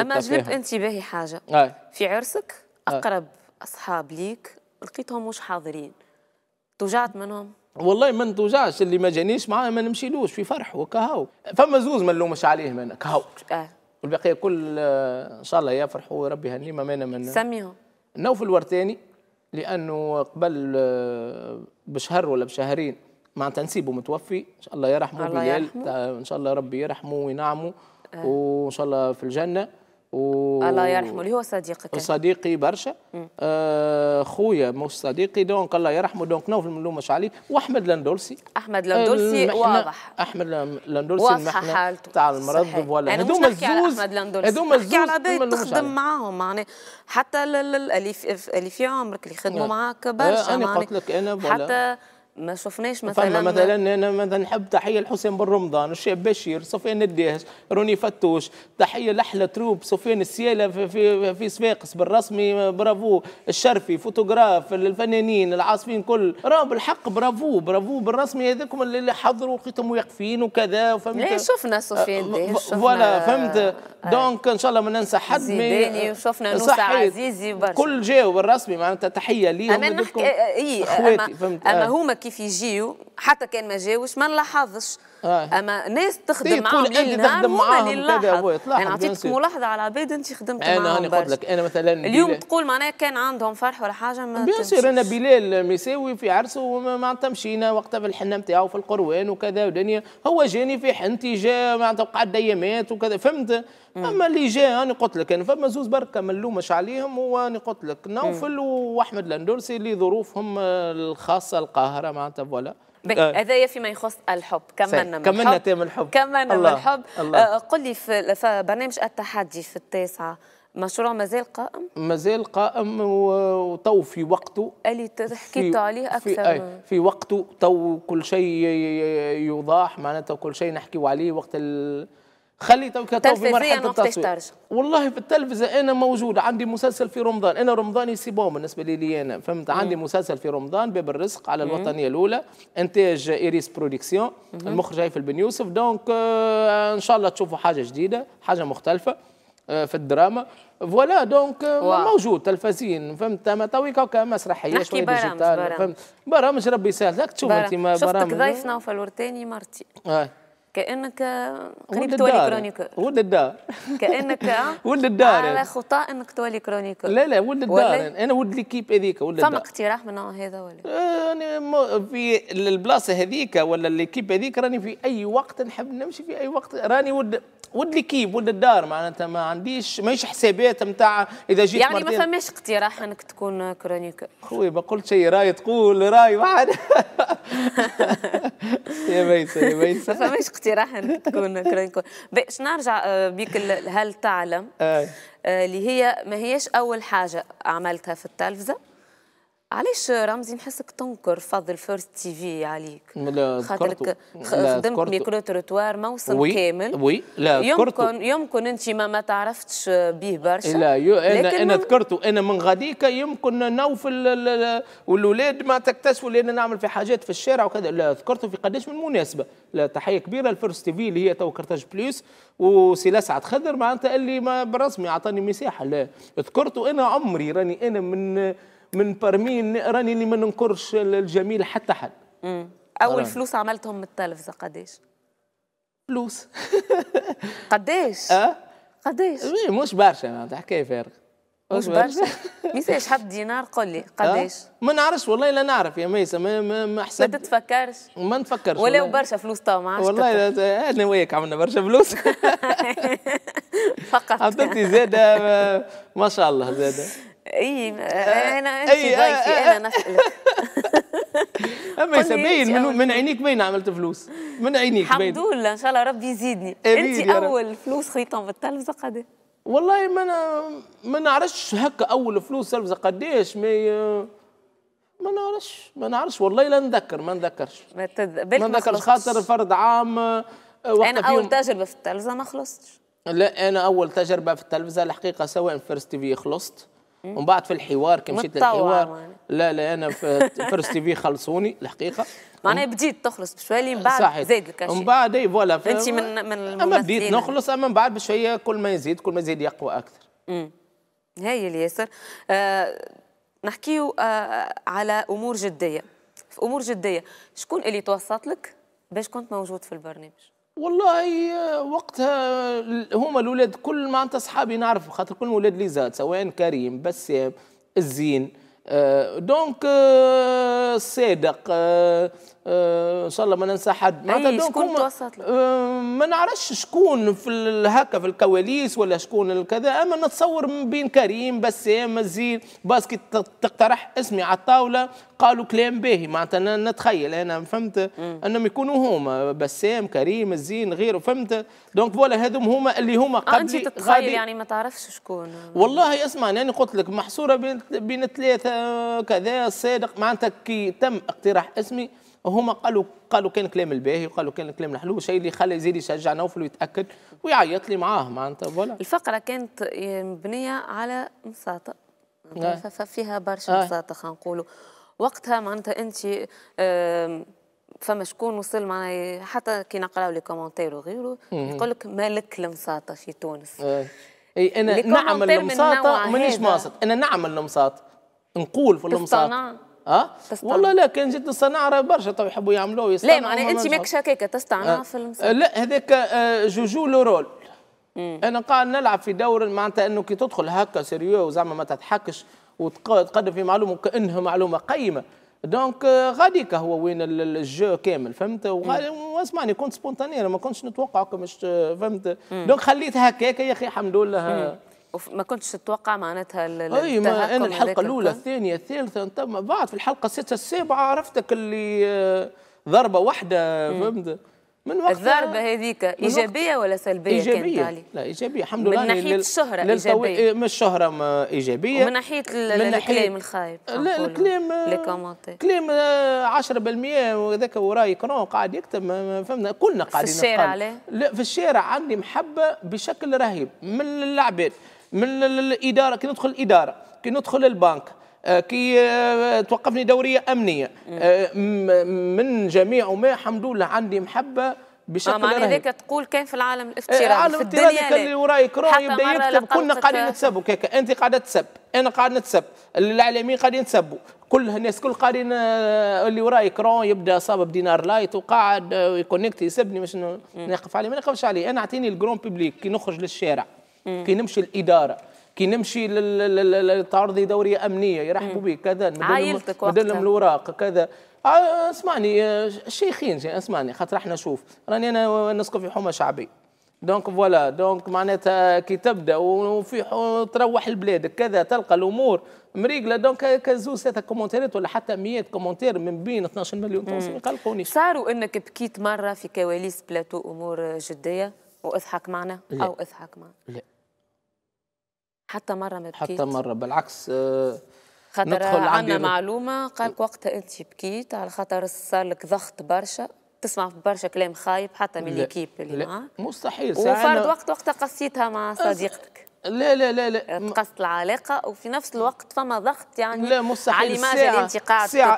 اما جلب انتباهي حاجه آه. في عرسك آه. اقرب أي. اصحاب ليك لقيتهم مش حاضرين توجعت منهم والله ما توجعش نتوجعش اللي ما جانيش معاه ما نمشيلوش في فرح وكهو فما زوز ما نلومش عليهم انا كهو آه. والبقيه كل آه، ان شاء الله يفرحوا ربي هنيمه ما انا من سميهم نوف الورتاني لانه قبل آه، بشهر ولا بشهرين معناتها نسيبه متوفي ان شاء الله يرحمه الله يرحمه. ان شاء الله ربي يرحمه وينعمه آه. وان شاء الله في الجنه و... الله يرحمه اللي هو صديقك صديقي برشا آه خويا مش صديقي دونك الله يرحمه دونك نوف ملومش عليه واحمد لندولسي احمد لندولسي آه، واضح احمد لندولسي واضحه حالته تاع المرض ولا هذوما الزوز هذوما الزوز تخدم معاهم معناها يعني حتى اللي في عمرك اللي خدموا آه. معاك برشا آه، انا يعني قلت لك انا حتى ما شفناش مثلا مثلا انا مثلا نحب تحيه لحسين بن رمضان الشيخ بشير سفيان الدهش روني فتوش تحيه لاحلى تروب سفيان السياله في في, في صفاقس بالرسمي برافو الشرفي فوتوغراف الفنانين العاصفين كل راه بالحق برافو برافو بالرسمي هذاكم اللي حضروا لقيتهم واقفين وكذا فهمت ايه شفنا سفيان آه، الدهش فوالا فهمت آه، دونك ان شاء الله ما ننسى حد زيداني وشفنا نوسع عزيزي برشا كل جاو بالرسمي معناتها تحيه ليهم انا نحكي اي اما, أما آه. هما كيف يجيو حتى كان ما جاوش ما نلاحظش آه. اما ناس تخدم طيب، معاهم اللي تخدم معاهم اللي انا عطيتك ملاحظه على عباد انت خدمت معاهم انا هاني قلت لك انا مثلا اليوم تقول معناها كان عندهم فرح ولا حاجه ما بيان سير انا بلال مساوي في عرسه ومعناتها مشينا وقتها في الحنه نتاعو في القروان وكذا ودنيا هو جاني في حنتي جا معناتها وقعد ايامات وكذا فهمت اما اللي جا انا قلت لك انا فما زوز بركه ما نلومش عليهم وانا قلت لك نوفل واحمد لندرسي ظروفهم الخاصه القاهره معناتها فوالا آه. هذا آه. فيما يخص الحب كملنا من كملنا الحب من الحب كملنا من الحب آه، قل لي في برنامج التحدي في التاسعه مشروع مازال قائم؟ مازال قائم وتو في وقته اللي حكيت عليه اكثر في, أي في وقته تو كل شيء يضاح معناتها كل شيء نحكيو عليه وقت خلي توك تو في مرحله التصوير والله في التلفزه انا موجود عندي مسلسل في رمضان انا رمضاني سي بون بالنسبه لي, لي انا فهمت مم. عندي مسلسل في رمضان باب الرزق على الوطنيه الاولى انتاج ايريس برودكسيون المخرج هيفل بن يوسف دونك آه ان شاء الله تشوفوا حاجه جديده حاجه مختلفه آه في الدراما فوالا دونك آه، واو. موجود تلفزيون فهمت ما تويك هكا مسرحيه شويه ديجيتال فهمت برامج ربي يسهل تشوف انت برامج شفتك ضيف نوفل ورتاني مرتي آه. كانك قريب تولي كرونيكور ولد الدار كانك ولد الدار على خطى انك تولي كرونيكور لا لا ولد الدار انا ولد ليكيب هذيك ولد فما اقتراح من هذا ولا انا آه، يعني في البلاصه هذيك ولا ليكيب هذيك راني في اي وقت نحب نمشي في اي وقت راني ولد ولد ليكيب ولد الدار معناتها ما عنديش ماهيش حسابات نتاع اذا جيت يعني ما فماش اقتراح انك تكون كرونيكور خويا ما قلت شيء راي تقول راي واحد يا ميسة يا ميسة ما فماش اقتراح انك تكون كرونيكور باش نرجع آه، بيك هل تعلم آه، اللي هي ما هيش اول حاجه عملتها في التلفزه علاش رمزي نحسك تنكر فضل فيرست تي في عليك لا خاطرك خدمت ميكرو تروتوار موسم وي كامل وي لا يمكن يمكن انت ما ما تعرفتش به برشا لا يو انا انا ذكرته انا من غاديك يمكن نوفل والولاد ما تكتشفوا لان نعمل في حاجات في الشارع وكذا لا ذكرته في قداش من مناسبه لا تحيه كبيره لفيرست تي في اللي هي تو كرتاج بليس وسي لسعد خضر معناتها اللي ما بالرسمي اعطاني مساحه لا ذكرته انا عمري راني انا من من برمين راني اللي ما ننكرش الجميل حتى حد اول أراني. فلوس عملتهم من التلفزه قداش فلوس قداش اه قداش إيه، مش برشا معناتها حكايه فارغه مش برشا ميساش حد دينار قول لي أه؟ قداش؟ ما نعرفش والله لا نعرف يا ميسا ما ما ما حسب ما تتفكرش ما نفكرش ولا برشا فلوس تو ما والله انا وياك عملنا برشا فلوس فقط عطيتي زاده ما شاء الله زاده اي آه، انا انت أي ضيفي آه، آه، انا نسالك اما باين من, من عينيك مين عملت فلوس من عينيك مين؟ الحمد لله ان شاء الله ربي يزيدني انت اول فلوس خيطهم بالتلفزه قد إيه؟ والله ما انا ما نعرفش هكا اول فلوس تلفزه قداش ما ما نعرفش ما نعرفش والله لا نذكر ما نذكرش ما, ما نذكرش خاطر فرد عام انا اول تجربه في التلفزه ما خلصتش لا انا اول تجربه في التلفزه الحقيقه سواء فيرست تي في خلصت ومن بعد في الحوار كي مشيت للحوار لا لا انا في تي في خلصوني الحقيقه معناها بديت تخلص بشويه من بعد زاد لك ومن بعد اي فوالا انت من من اما بديت نخلص اما من بعد بشويه كل ما يزيد كل ما يزيد يقوى اكثر امم هايل ياسر آه نحكيو آه على امور جديه في امور جديه شكون اللي توسط لك باش كنت موجود في البرنامج والله آه، وقتها هما الاولاد كل ما انت اصحابي نعرف خاطر كل الاولاد لي زاد سواء كريم بس الزين آه، دونك آه، صادق ان شاء الله ما ننسى حد معناتها شكون توصلت آه، ما نعرفش شكون في هكا في الكواليس ولا شكون الكذا اما نتصور من بين كريم بسام الزين باسكت تقترح اسمي على الطاوله قالوا كلام باهي معناتها نتخيل انا فهمت انهم يكونوا هما بسام كريم الزين غيره فهمت دونك فوالا هذوم هما اللي هما آه، قبلي آه انت تتخيل يعني ما تعرفش شكون والله اسمع انا قلت لك محصوره بين بين ثلاثه آه، كذا صادق معناتها كي تم اقتراح اسمي هما قالوا قالوا كان كلام الباهي وقالوا كان كلام الحلو شيء اللي خلى يزيد يشجع نوفل ويتاكد ويعيط لي معاه معناتها فوالا الفقره كانت مبنيه على مساطه آه. فيها برشا آه. مساطه خلينا نقولوا وقتها معناتها انت فما شكون وصل معي حتى كي نقراو لي كومونتير وغيره يقول لك مالك المساطه في تونس آه. اي انا نعمل المساطه مانيش ماسط انا نعمل المساطه نقول في المساطه اه تستعمل. والله لا كان جيت الصناعه برشا تو طيب يحبوا يعملوه لا معناها انت ماكش هكاك تستعنى آه. في المسلسل آه، لا هذاك آه، جوجو لو رول انا قاعد نلعب في دور معناتها انه كي تدخل هكا سيريو زعما ما تضحكش وتقدم في معلومه وكانها معلومه قيمه دونك آه، غاديك هو وين الجو كامل فهمت واسمعني كنت سبونتاني ما كنتش نتوقع مش فهمت دونك خليت هكاك يا اخي الحمد لله وما كنتش تتوقع معناتها اي ما انا الحلقه الاولى الثانيه الثالثه ما بعد في الحلقه السادسه السابعه عرفتك اللي آه، ضربه واحده فهمت من وقت الضربه هذيك ايجابيه ولا سلبيه إيجابية. كانت علي؟ لا ايجابيه الحمد لله من ناحيه لل... الشهره ايجابيه إيه، من الشهره ما ايجابيه ومن ناحيه من ناحية... الكلام الخايب لا الكلام آه، كلام 10% آه، وذاك وراي كرون قاعد يكتب ما فهمنا كلنا قاعدين في الشارع عليه؟ لا في الشارع عندي محبه بشكل رهيب من العباد من الاداره كي ندخل الاداره كي ندخل البنك آه، كي آه، توقفني دوريه امنيه آه، من جميع وما الحمد لله عندي محبه بشكل آه هذاك تقول كان في العالم الافتراضي العالم الافتراضي اللي ورايك يكره يبدا يكتب كلنا قاعدين نتسبوا كيكا انت قاعده تسب انا قاعد نتسب الاعلاميين قاعدين يتسبوا كل الناس كل قاعدين اللي وراي كرون يبدا صاب بدينار لايت وقاعد يكونكت يسبني مش نقف عليه ما نقفش عليه انا اعطيني الجرون بيبليك كي نخرج للشارع كي نمشي للاداره كي نمشي للتعرضي دوريه امنيه يرحبوا بك كذا عائلتك مدلم الاوراق كذا آه، اسمعني الشيخين آه، اسمعني خاطر احنا شوف راني انا نسكن في حومه شعبي دونك فوالا دونك معناتها كي تبدا وفي تروح لبلادك كذا تلقى الامور مريقله دونك كزوز ثلاثه كومنتيرات ولا حتى 100 كومنتير من بين 12 مليون تونسي ما يقلقونيش صاروا انك بكيت مره في كواليس بلاتو امور جديه واضحك معنا او اضحك معنا لا حتى مرة ما بكيت حتى مرة بالعكس آه، خاطر عندنا معلومة قالك وقتها أنت بكيت على خاطر صار لك ضغط برشا تسمع برشا كلام خايب حتى من ليكيب اللي معاك مستحيل وفرد وقت وقتها قصيتها مع صديقتك لا لا لا لا تقصت إيه، العلاقه وفي نفس الوقت فما ضغط يعني لا مستحيل على الساعه اللي انت قاعد ساعه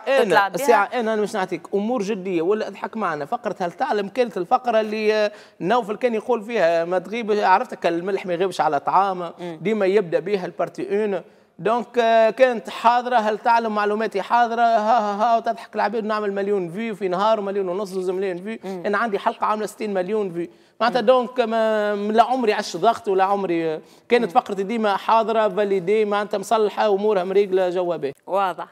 انا ساعه انا مش نعطيك امور جديه ولا اضحك معنا فقره هل تعلم كانت الفقره اللي آه، نوفل كان يقول فيها ما تغيب عرفتك الملح ما يغيبش على طعامه ديما يبدا بها البارتي اون دونك آه، كانت حاضره هل تعلم معلوماتي حاضره ها ها ها وتضحك العباد نعمل مليون فيو في نهار ومليون ونص زوز فيو انا عندي حلقه عامله 60 مليون فيو معناتها دونك ما لا عمري عش ضغط ولا عمري آه، كانت فقرتي ديما حاضره فاليدي معناتها مصلحه امورها مريقله جوابي واضح